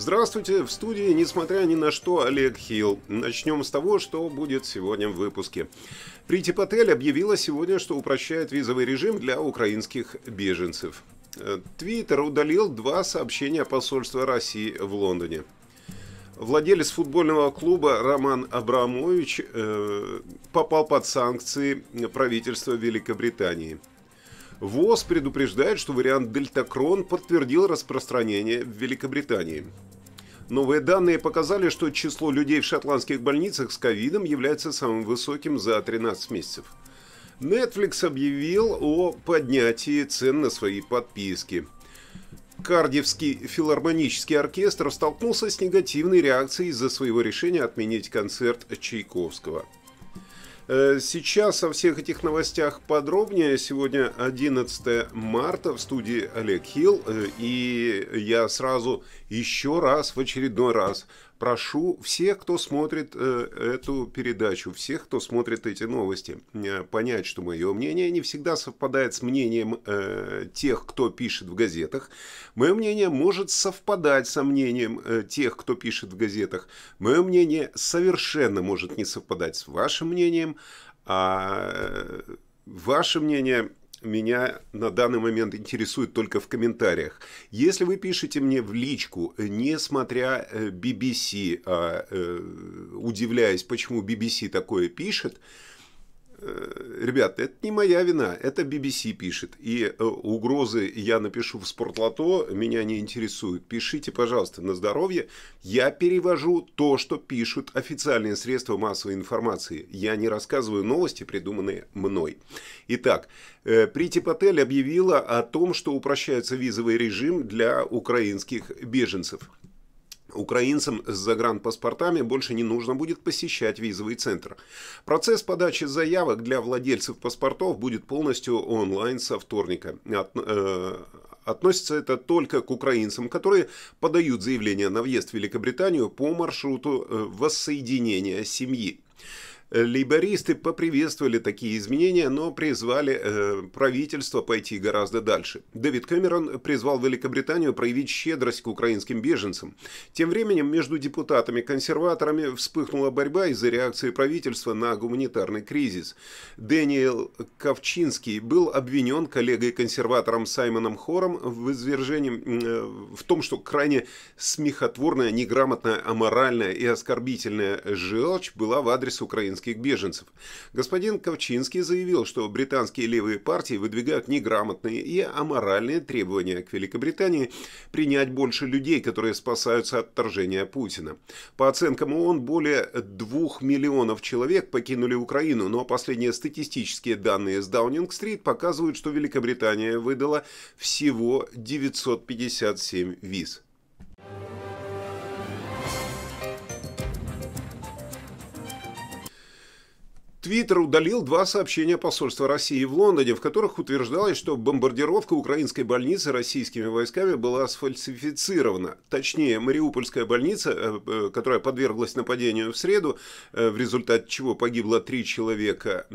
Здравствуйте, в студии, несмотря ни на что, Олег Хилл. Начнем с того, что будет сегодня в выпуске. Прити Патель объявила сегодня, что упрощает визовый режим для украинских беженцев. Э, Твиттер удалил два сообщения посольства России в Лондоне. Владелец футбольного клуба Роман Абрамович э, попал под санкции правительства Великобритании – ВОЗ предупреждает, что вариант дельтакрон подтвердил распространение в Великобритании. Новые данные показали, что число людей в шотландских больницах с ковидом является самым высоким за 13 месяцев. Netflix объявил о поднятии цен на свои подписки. Кардивский филармонический оркестр столкнулся с негативной реакцией из-за своего решения отменить концерт Чайковского – Э, сейчас о всех этих новостях подробнее. Сегодня 11 марта в студии Олег Хилл. Э, и я сразу еще раз, в очередной раз прошу всех, кто смотрит э, эту передачу, всех, кто смотрит эти новости, э, понять, что мое мнение не всегда совпадает с мнением э, тех, кто пишет в газетах. Мое мнение может совпадать со мнением тех, кто пишет в газетах. Мое мнение совершенно может не совпадать с вашим мнением, а ваше мнение меня на данный момент интересует только в комментариях. Если вы пишете мне в личку, несмотря э, BBC, а, э, удивляясь, почему BBC такое пишет, Э, ребята, это не моя вина, это BBC пишет. И э, угрозы я напишу в спортлото, меня не интересуют. Пишите, пожалуйста, на здоровье. Я перевожу то, что пишут официальные средства массовой информации. Я не рассказываю новости, придуманные мной. Итак, э, Прити Патель объявила о том, что упрощается визовый режим для украинских беженцев. Украинцам с загранпаспортами больше не нужно будет посещать визовый центр. Процесс подачи заявок для владельцев паспортов будет полностью онлайн со вторника. От, э, относится это только к украинцам, которые подают заявление на въезд в Великобританию по маршруту э, воссоединения семьи. Э, лейбористы поприветствовали такие изменения, но призвали э, правительство пойти гораздо дальше. Дэвид Кэмерон призвал Великобританию проявить щедрость к украинским беженцам. Тем временем между депутатами-консерваторами вспыхнула борьба из-за реакции правительства на гуманитарный кризис. Дэниел Ковчинский был обвинен коллегой-консерватором Саймоном Хором в извержении э, в том, что крайне смехотворная, неграмотная, аморальная и оскорбительная желчь была в адрес украинских украинских беженцев. Господин Ковчинский заявил, что британские левые партии выдвигают неграмотные и аморальные требования к Великобритании принять больше людей, которые спасаются от вторжения Путина. По оценкам ООН, более двух миллионов человек покинули Украину, но последние статистические данные с Даунинг-стрит показывают, что Великобритания выдала всего 957 виз. Твиттер удалил два сообщения посольства России в Лондоне, в которых утверждалось, что бомбардировка украинской больницы российскими войсками была сфальсифицирована. Точнее, Мариупольская больница, э, э, которая подверглась нападению в среду, э, в результате чего погибло три человека,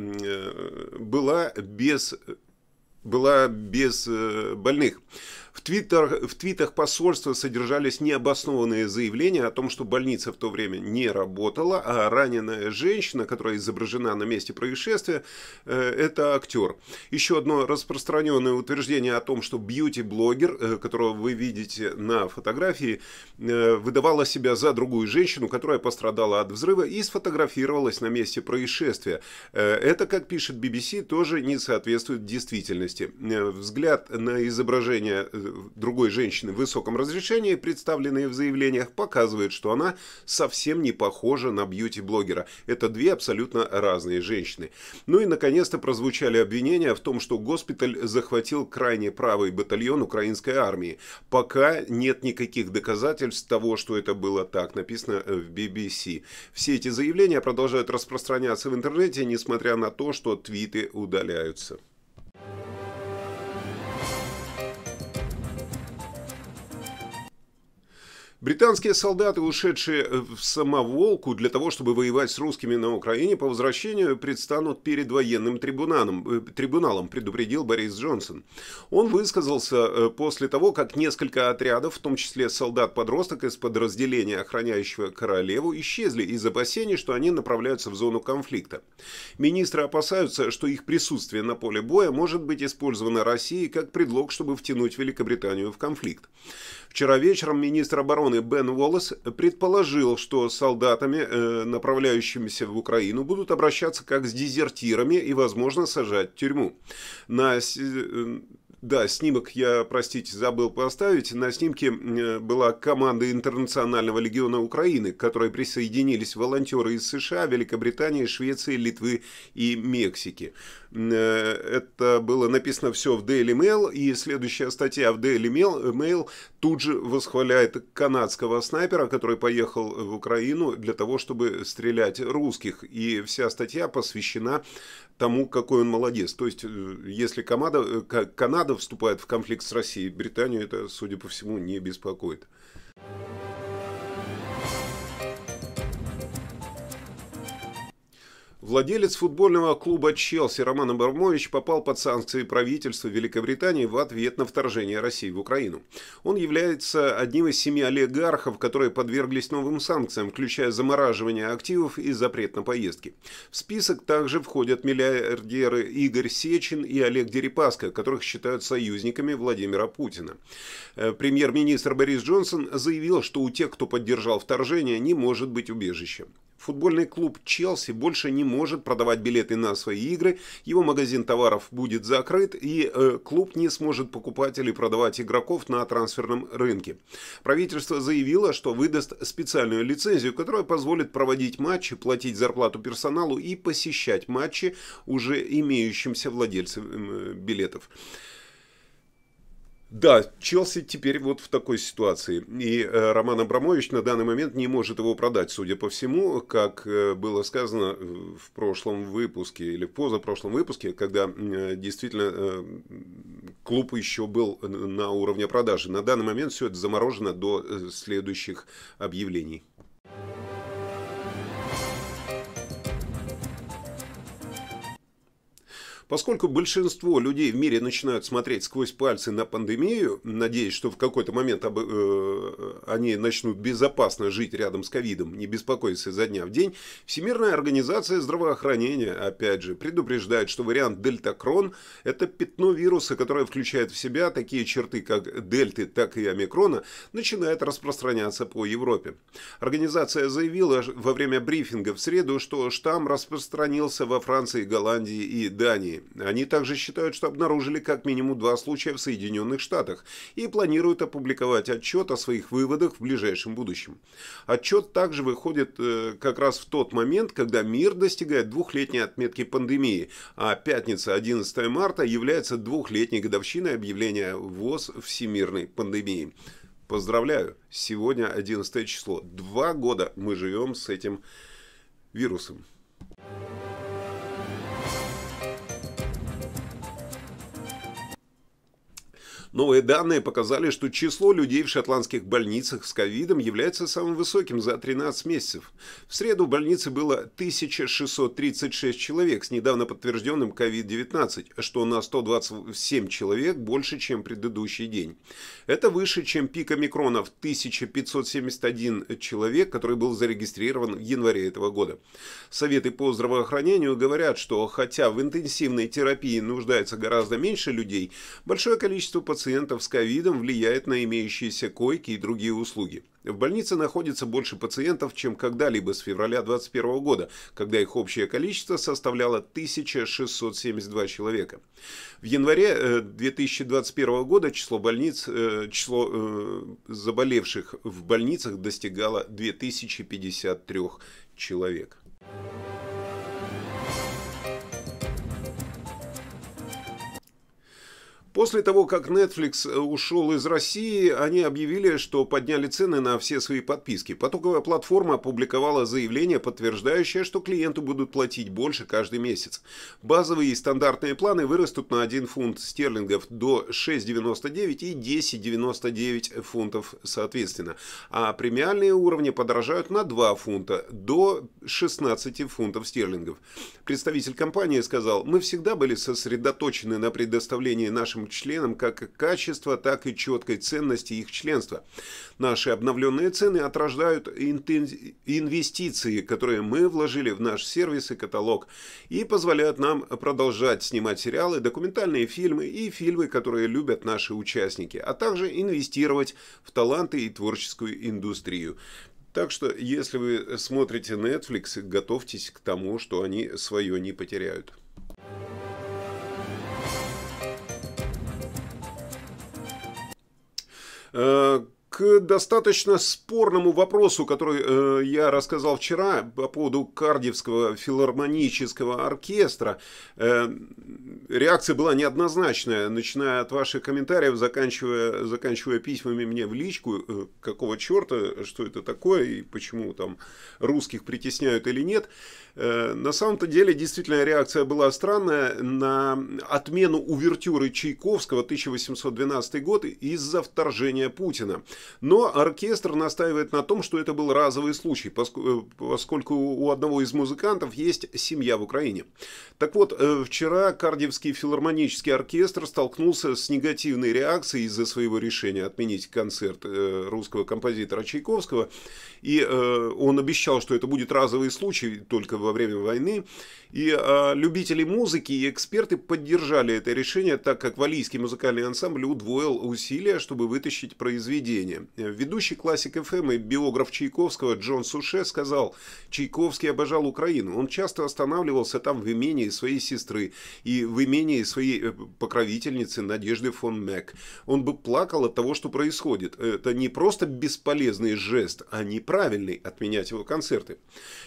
была без была без больных. В, твиттер, в твитах посольства содержались необоснованные заявления о том, что больница в то время не работала, а раненая женщина, которая изображена на месте происшествия, э, это актер. Еще одно распространенное утверждение о том, что бьюти-блогер, э, которого вы видите на фотографии, э, выдавала себя за другую женщину, которая пострадала от взрыва и сфотографировалась на месте происшествия. Это, как пишет BBC, тоже не соответствует действительности. Взгляд на изображение другой женщины в высоком разрешении, представленные в заявлениях, показывают, что она совсем не похожа на бьюти-блогера. Это две абсолютно разные женщины. Ну и, наконец-то, прозвучали обвинения в том, что госпиталь захватил крайне правый батальон украинской армии. Пока нет никаких доказательств того, что это было так, написано в BBC. Все эти заявления продолжают распространяться в интернете, несмотря на то, что твиты удаляются. Британские солдаты, ушедшие э, в самоволку для того, чтобы воевать с русскими на Украине, по возвращению предстанут перед военным трибуналом, э, трибуналом предупредил Борис Джонсон. Он высказался э, после того, как несколько отрядов, в том числе солдат-подросток из подразделения, охраняющего королеву, исчезли из опасений, что они направляются в зону конфликта. Министры опасаются, что их присутствие на поле боя может быть использовано Россией как предлог, чтобы втянуть Великобританию в конфликт. Вчера вечером министр обороны стороны, Бен Уоллес предположил, что солдатами, э, направляющимися в Украину, будут обращаться как с дезертирами и, возможно, сажать в тюрьму. На э, да, снимок я, простите, забыл поставить. На снимке э, была команда Интернационального легиона Украины, к которой присоединились волонтеры из США, Великобритании, Швеции, Литвы и Мексики. Э, это было написано все в Daily Mail, и следующая статья в Daily э, Mail тут же восхваляет канадского снайпера, который поехал в Украину для того, чтобы стрелять русских. И вся статья посвящена тому, какой он молодец. То есть, если команда, Канада НАТО вступает в конфликт с Россией, Британию это, судя по всему, не беспокоит. Владелец футбольного клуба «Челси» Роман Абрамович попал под санкции правительства Великобритании в ответ на вторжение России в Украину. Он является одним из семи олигархов, которые подверглись новым санкциям, включая замораживание активов и запрет на поездки. В список также входят миллиардеры Игорь Сечин и Олег Дерипаска, которых считают союзниками Владимира Путина. Э, премьер-министр Борис Джонсон заявил, что у тех, кто поддержал вторжение, не может быть убежища. Футбольный клуб «Челси» больше не может продавать билеты на свои игры, его магазин товаров будет закрыт, и э, клуб не сможет покупать или продавать игроков на трансферном рынке. Правительство заявило, что выдаст специальную лицензию, которая позволит проводить матчи, платить зарплату персоналу и посещать матчи уже имеющимся владельцам э, билетов. Да, Челси теперь вот в такой ситуации. И э, Роман Абрамович на данный момент не может его продать, судя по всему, как э, было сказано э, в прошлом выпуске или в позапрошлом выпуске, когда действительно клуб еще был на уровне продажи. На данный момент все это заморожено до следующих объявлений. Поскольку большинство людей в мире начинают смотреть сквозь пальцы на пандемию, надеясь, что в какой-то момент об, э, они начнут безопасно жить рядом с ковидом, не беспокоиться изо дня в день, Всемирная организация здравоохранения, опять же, предупреждает, что вариант Дельта-Крон — это пятно вируса, которое включает в себя такие черты, как дельты, так и омикрона, начинает распространяться по Европе. Организация заявила во время брифинга в среду, что штамм распространился во Франции, Голландии и Дании. Они также считают, что обнаружили как минимум два случая в Соединенных Штатах и планируют опубликовать отчет о своих выводах в ближайшем будущем. Отчет также выходит э, как раз в тот момент, когда мир достигает двухлетней отметки пандемии, а пятница 11 марта является двухлетней годовщиной объявления ВОЗ всемирной пандемии. Поздравляю, сегодня 11 число. Два года мы живем с этим вирусом. Новые данные показали, что число людей в шотландских больницах с ковидом является самым высоким за 13 месяцев. В среду в больнице было 1636 человек с недавно подтвержденным COVID-19, что на 127 человек больше, чем предыдущий день. Это выше, чем пик омикрона 1571 человек, который был зарегистрирован в январе этого года. Советы по здравоохранению говорят, что хотя в интенсивной терапии нуждается гораздо меньше людей, большое количество пациентов пациентов с ковидом влияет на имеющиеся койки и другие услуги. В больнице находится больше пациентов, чем когда-либо с февраля 2021 года, когда их общее количество составляло 1672 человека. В январе 2021 э, года число, больниц, э, число э, заболевших в больницах достигало 2053 человек. После того, как Netflix э, ушел из России, они объявили, что подняли цены на все свои подписки. Потоковая платформа опубликовала заявление, подтверждающее, что клиенту будут платить больше каждый месяц. Базовые и стандартные планы вырастут на 1 фунт стерлингов до 6,99 и 10,99 фунтов соответственно, а премиальные уровни подорожают на 2 фунта до 16 фунтов стерлингов. Представитель компании сказал, мы всегда были сосредоточены на предоставлении нашим членам как качества, так и четкой ценности их членства. Наши обновленные цены отражают инвестиции, которые мы вложили в наш сервис и каталог, и позволяют нам продолжать снимать сериалы, документальные фильмы и фильмы, которые любят наши участники, а также инвестировать в таланты и творческую индустрию. Так что, если вы смотрите Netflix, готовьтесь к тому, что они свое не потеряют. 呃。к достаточно спорному вопросу, который э, я рассказал вчера по поводу Кардивского филармонического оркестра. Э, реакция была неоднозначная, начиная от ваших комментариев, заканчивая, заканчивая письмами мне в личку, э, какого черта, что это такое и почему там русских притесняют или нет. Э, на самом-то деле действительно реакция была странная на отмену увертюры Чайковского 1812 год из-за вторжения Путина. Но оркестр настаивает на том, что это был разовый случай, э, поскольку у одного из музыкантов есть семья в Украине. Так вот, э, вчера Кардевский филармонический оркестр столкнулся с негативной реакцией из-за своего решения отменить концерт э, русского композитора Чайковского. И он обещал, что это будет разовый случай только во время войны. И а, любители музыки и эксперты поддержали это решение, так как валийский музыкальный ансамбль удвоил усилия, чтобы вытащить произведение Лондоне. Ведущий классик ФМ и биограф Чайковского Джон Суше сказал, Чайковский обожал Украину. Он часто останавливался там в имении своей сестры и в имении своей э, покровительницы Надежды фон Мек. Он бы плакал от того, что происходит. Это не просто бесполезный жест, а неправильный отменять его концерты.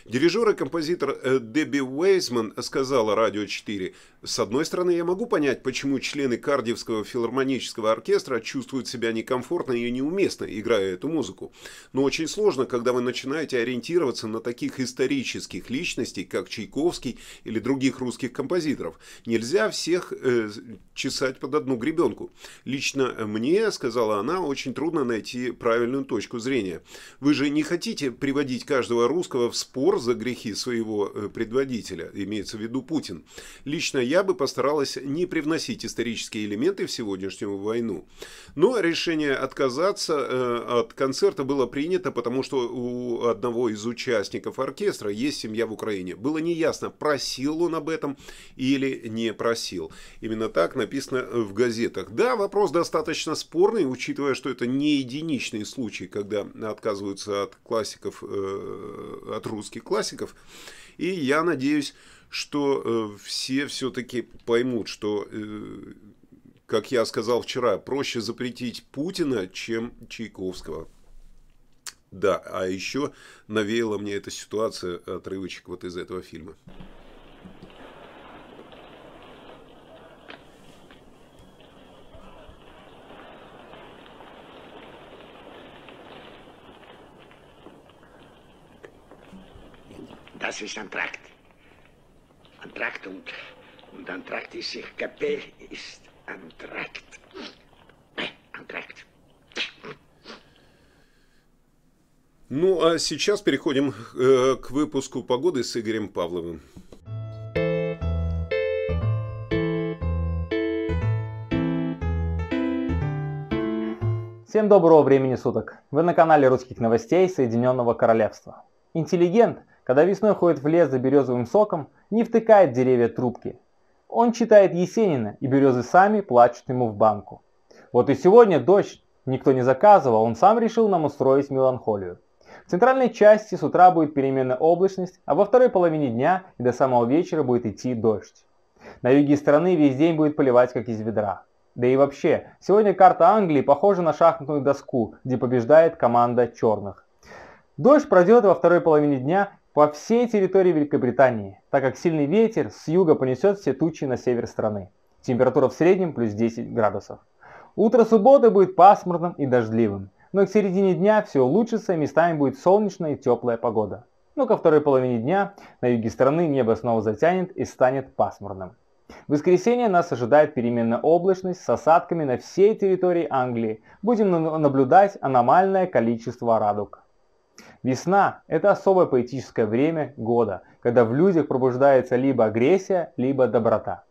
Дирижер и композитор э, Дебби Уэйзман сказала «Радио 4», «С одной стороны, я могу понять, почему члены Кардивского филармонического оркестра чувствуют себя некомфортно и неуместно, интересно, играя эту музыку. Но очень сложно, когда вы начинаете ориентироваться на таких исторических личностей, как Чайковский или других русских композиторов. Нельзя всех э, чесать под одну гребенку. Лично мне, сказала она, очень трудно найти правильную точку зрения. Вы же не хотите приводить каждого русского в спор за грехи своего э, предводителя, имеется в виду Путин. Лично я бы постаралась не привносить исторические элементы в сегодняшнюю войну. Но решение отказаться отказаться э, от концерта было принято, потому что у одного из участников оркестра есть семья в Украине. Было неясно, просил он об этом или не просил. Именно так написано в газетах. Да, вопрос достаточно спорный, учитывая, что это не единичный случай, когда отказываются от классиков, э, от русских классиков. И я надеюсь, что э, все все-таки поймут, что как я сказал вчера, проще запретить Путина, чем Чайковского. Да, а еще навеяла мне эта ситуация отрывочек вот из этого фильма. Das ist Antrakt. Antrakt und, und Antrakt ist, sich kapell ist Антракт. Антракт. Ну а сейчас переходим э, к выпуску погоды с Игорем Павловым. Всем доброго времени суток! Вы на канале русских новостей Соединенного Королевства. Интеллигент, когда весной ходит в лес за березовым соком, не втыкает деревья трубки, он читает Есенина, и березы сами плачут ему в банку. Вот и сегодня дождь никто не заказывал, он сам решил нам устроить меланхолию. В центральной части с утра будет переменная облачность, а во второй половине дня и до самого вечера будет идти дождь. На юге страны весь день будет поливать как из ведра. Да и вообще, сегодня карта Англии похожа на шахматную доску, где побеждает команда черных. Дождь пройдет во второй половине дня по всей территории Великобритании, так как сильный ветер с юга понесет все тучи на север страны. Температура в среднем плюс 10 градусов. Утро субботы будет пасмурным и дождливым, но к середине дня все улучшится и местами будет солнечная и теплая погода. Но ко второй половине дня на юге страны небо снова затянет и станет пасмурным. В воскресенье нас ожидает переменная облачность с осадками на всей территории Англии. Будем наблюдать аномальное количество радуг. Весна – это особое поэтическое время года, когда в людях пробуждается либо агрессия, либо доброта.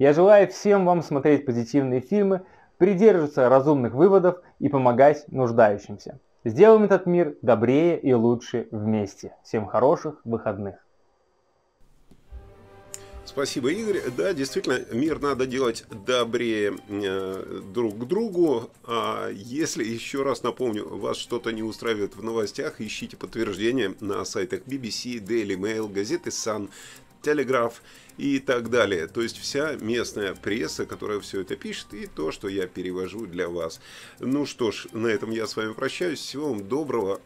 Я желаю всем вам смотреть позитивные фильмы, придерживаться разумных выводов и помогать нуждающимся. Сделаем этот мир добрее и лучше вместе. Всем хороших выходных! Спасибо, Игорь. Да, действительно, мир надо делать добрее э, друг к другу. А если, еще раз напомню, вас что-то не устраивает в новостях, ищите подтверждение на сайтах BBC, Daily Mail, газеты Sun, Telegraph и так далее. То есть вся местная пресса, которая все это пишет, и то, что я перевожу для вас. Ну что ж, на этом я с вами прощаюсь. Всего вам доброго.